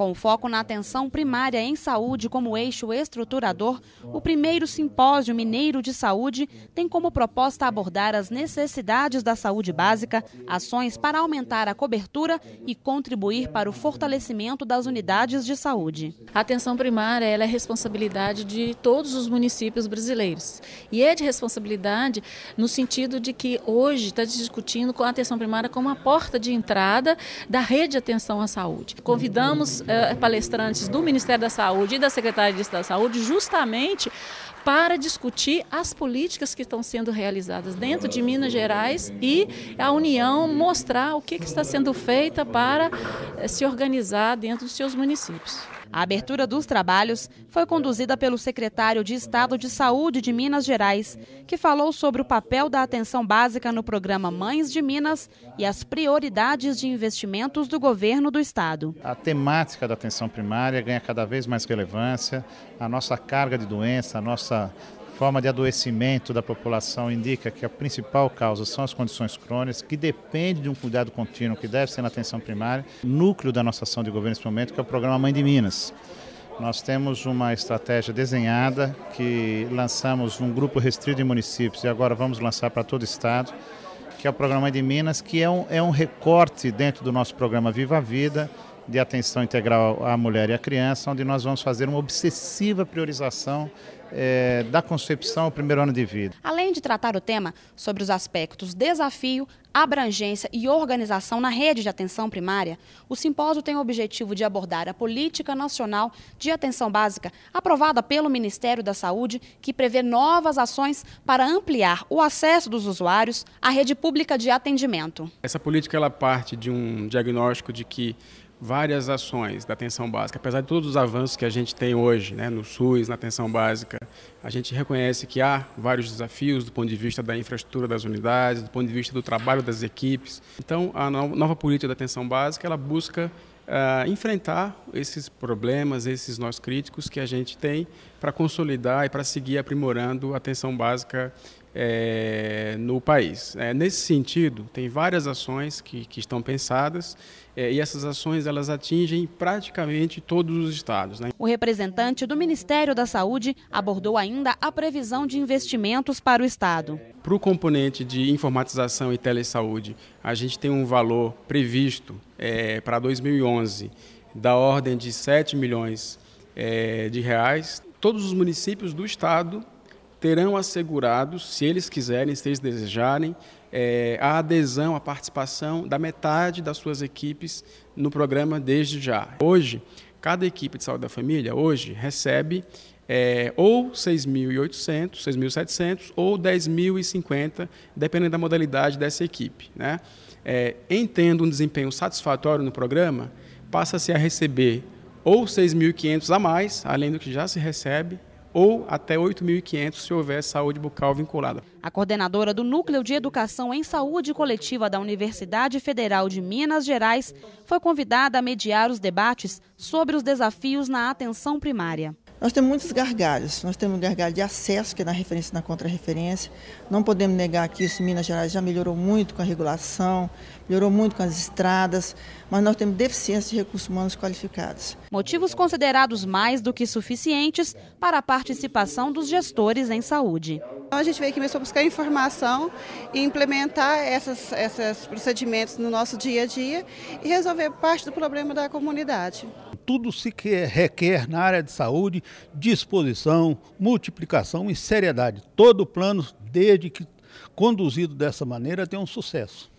Com foco na atenção primária em saúde como eixo estruturador, o primeiro Simpósio Mineiro de Saúde tem como proposta abordar as necessidades da saúde básica, ações para aumentar a cobertura e contribuir para o fortalecimento das unidades de saúde. A atenção primária é responsabilidade de todos os municípios brasileiros. E é de responsabilidade no sentido de que hoje está discutindo com a atenção primária como a porta de entrada da rede de atenção à saúde. Convidamos eh, palestrantes do Ministério da Saúde e da Secretaria de Estado da Saúde, justamente para discutir as políticas que estão sendo realizadas dentro de Minas Gerais e a União mostrar o que, está sendo feita para eh, se organizar dentro dos seus municípios. A abertura dos trabalhos foi conduzida pelo secretário de Estado de Saúde de Minas Gerais, que falou sobre o papel da atenção básica no programa Mães de Minas e as prioridades de investimentos do governo do Estado. A temática da atenção primária ganha cada vez mais relevância, a nossa carga de doença, a nossa forma de adoecimento da população indica que a principal causa são as condições crônicas, que depende de um cuidado contínuo que deve ser na atenção primária. Núcleo da nossa ação de governo nesse momento que é o programa Mãe de Minas. Nós temos uma estratégia desenhada que lançamos num grupo restrito de municípios e agora vamos lançar para todo o estado, que é o programa Mãe de Minas, que é um, é um recorte dentro do nosso programa Viva a Vida de atenção integral à mulher e à criança, onde nós vamos fazer uma obsessiva priorização é, da concepção ao primeiro ano de vida. Além de tratar o tema sobre os aspectos desafio, abrangência e organização na rede de atenção primária, o simpósio tem o objetivo de abordar a Política Nacional de Atenção Básica, aprovada pelo Ministério da Saúde, que prevê novas ações para ampliar o acesso dos usuários à rede pública de atendimento. Essa política ela parte de um diagnóstico de que várias ações da atenção básica. Apesar de todos os avanços que a gente tem hoje né, no SUS, na atenção básica, a gente reconhece que há vários desafios do ponto de vista da infraestrutura das unidades, do ponto de vista do trabalho das equipes. Então, a nova política da atenção básica ela busca uh, enfrentar esses problemas, esses nós críticos que a gente tem para consolidar e para seguir aprimorando a atenção básica é, no país. É, nesse sentido, tem várias ações que, que estão pensadas é, e essas ações elas atingem praticamente todos os estados. Né? O representante do Ministério da Saúde abordou ainda a previsão de investimentos para o estado. Para o componente de informatização e telesaúde, a gente tem um valor previsto é, para 2011 da ordem de 7 milhões é, de reais todos os municípios do estado terão assegurado, se eles quiserem, se eles desejarem, é, a adesão, a participação da metade das suas equipes no programa desde já. Hoje, cada equipe de saúde da família, hoje, recebe é, ou 6.800, 6.700 ou 10.050, dependendo da modalidade dessa equipe. Né? É, em tendo um desempenho satisfatório no programa, passa-se a receber ou 6.500 a mais, além do que já se recebe, ou até 8.500 se houver saúde bucal vinculada. A coordenadora do Núcleo de Educação em Saúde Coletiva da Universidade Federal de Minas Gerais foi convidada a mediar os debates sobre os desafios na atenção primária. Nós temos muitos gargalhos. Nós temos um gargalho de acesso, que é na referência e na contra-referência. Não podemos negar que isso em Minas Gerais já melhorou muito com a regulação, melhorou muito com as estradas, mas nós temos deficiência de recursos humanos qualificados. Motivos considerados mais do que suficientes para a participação dos gestores em saúde. Então a gente veio aqui mesmo para buscar informação e implementar essas, esses procedimentos no nosso dia a dia e resolver parte do problema da comunidade tudo se que requer na área de saúde disposição, multiplicação e seriedade. Todo plano, desde que conduzido dessa maneira, tem um sucesso.